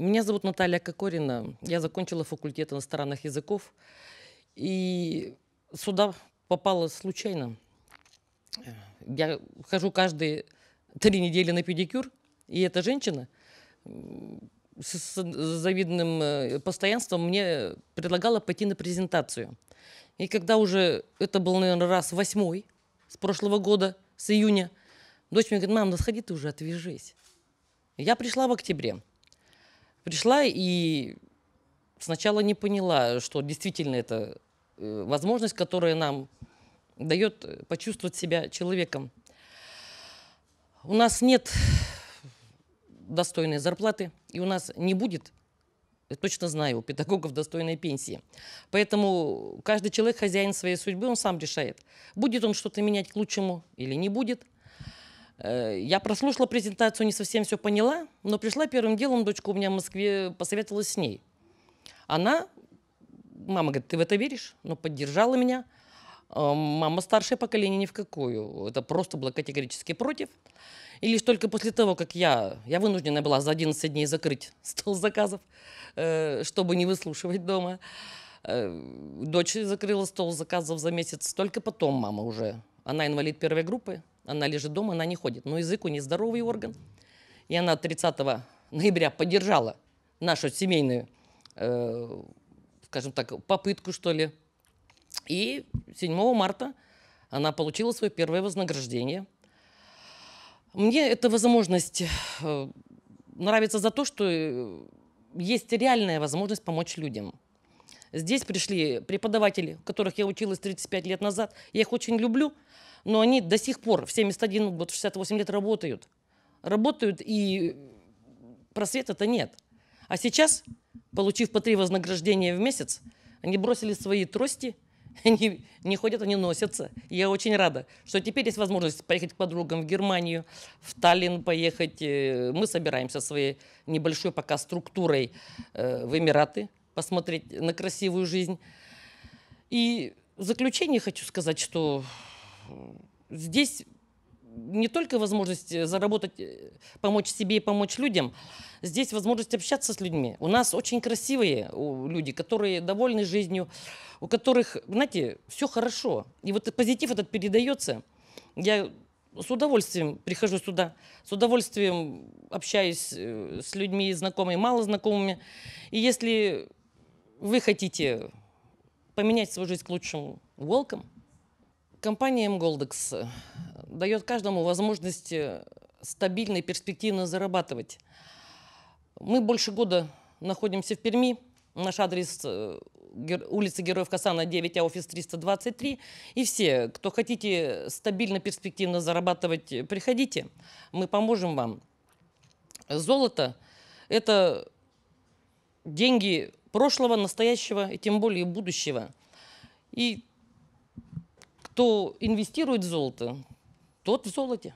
Меня зовут Наталья Кокорина. Я закончила факультет иностранных языков. И сюда попала случайно. Я хожу каждые три недели на педикюр, и эта женщина с завидным э, постоянством мне предлагала пойти на презентацию. И когда уже, это был, наверное, раз восьмой с прошлого года, с июня, дочь мне говорит, мам, ну сходи ты уже, отвяжись. Я пришла в октябре. Пришла и сначала не поняла, что действительно это э, возможность, которая нам дает э, почувствовать себя человеком. У нас нет достойной зарплаты, и у нас не будет, я точно знаю, у педагогов достойной пенсии. Поэтому каждый человек хозяин своей судьбы, он сам решает, будет он что-то менять к лучшему или не будет – Э, я прослушала презентацию, не совсем все поняла, но пришла первым делом, дочка у меня в Москве, посоветовалась с ней. Она, мама говорит, ты в это веришь? Но поддержала меня. Э, мама старшее поколение ни в какую. Это просто было категорически против. И лишь только после того, как я, я вынуждена была за 11 дней закрыть стол заказов, э, чтобы не выслушивать дома, дочь закрыла стол заказов за месяц. Только потом мама уже. Она инвалид первой группы, она лежит дома, она не ходит. Но язык у нее здоровый орган. И она 30 ноября поддержала нашу семейную, э, скажем так, попытку, что ли. И 7 марта она получила свое первое вознаграждение. Мне эта возможность э, нравится за то, что есть реальная возможность помочь людям. Здесь пришли преподаватели, которых я училась 35 лет назад. Я их очень люблю, но они до сих пор в 71 год, 68 лет работают. Работают, и просвета-то нет. А сейчас, получив по три вознаграждения в месяц, они бросили свои трости, они не ходят, они носятся. Я очень рада, что теперь есть возможность поехать к подругам в Германию, в Таллин поехать. Э, мы собираемся своей небольшой пока структурой э, в Эмираты, посмотреть на красивую жизнь. И в заключение хочу сказать, что здесь не только возможность заработать, помочь себе и помочь людям, здесь возможность общаться с людьми. У нас очень красивые люди, которые довольны жизнью, у которых, знаете, все хорошо. И вот позитив этот передается. Я с удовольствием прихожу сюда, с удовольствием общаюсь э, с людьми, знакомыми, мало знакомыми. И если вы хотите поменять свою жизнь к лучшему, welcome. Компания MGoldex э, дает каждому возможность э, стабильно и перспективно зарабатывать. Мы больше года находимся в Перми. Наш адрес э, улица Героев Касана, 9А, офис 323. И все, кто хотите стабильно, перспективно зарабатывать, приходите. Мы поможем вам. Золото – это деньги прошлого, настоящего и тем более будущего. И кто инвестирует в золото, тот в золоте.